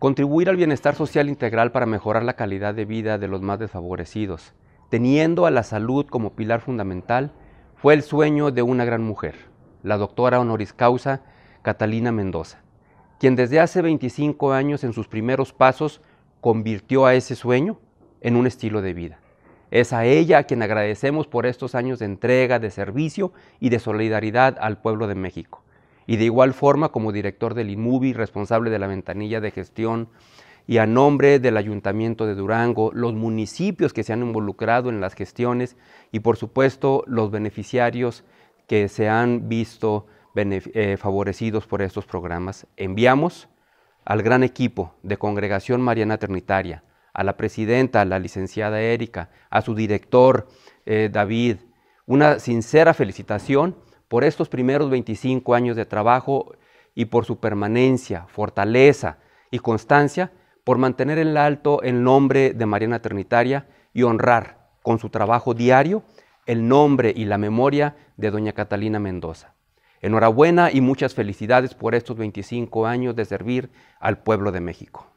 Contribuir al bienestar social integral para mejorar la calidad de vida de los más desfavorecidos, teniendo a la salud como pilar fundamental, fue el sueño de una gran mujer, la doctora honoris causa Catalina Mendoza, quien desde hace 25 años en sus primeros pasos convirtió a ese sueño en un estilo de vida. Es a ella a quien agradecemos por estos años de entrega, de servicio y de solidaridad al pueblo de México y de igual forma como director del IMUBI, responsable de la ventanilla de gestión y a nombre del Ayuntamiento de Durango, los municipios que se han involucrado en las gestiones y por supuesto los beneficiarios que se han visto eh, favorecidos por estos programas. Enviamos al gran equipo de Congregación Mariana Ternitaria, a la presidenta, a la licenciada Erika, a su director eh, David, una sincera felicitación por estos primeros 25 años de trabajo y por su permanencia, fortaleza y constancia, por mantener en alto el nombre de Mariana Trinitaria y honrar con su trabajo diario el nombre y la memoria de doña Catalina Mendoza. Enhorabuena y muchas felicidades por estos 25 años de servir al pueblo de México.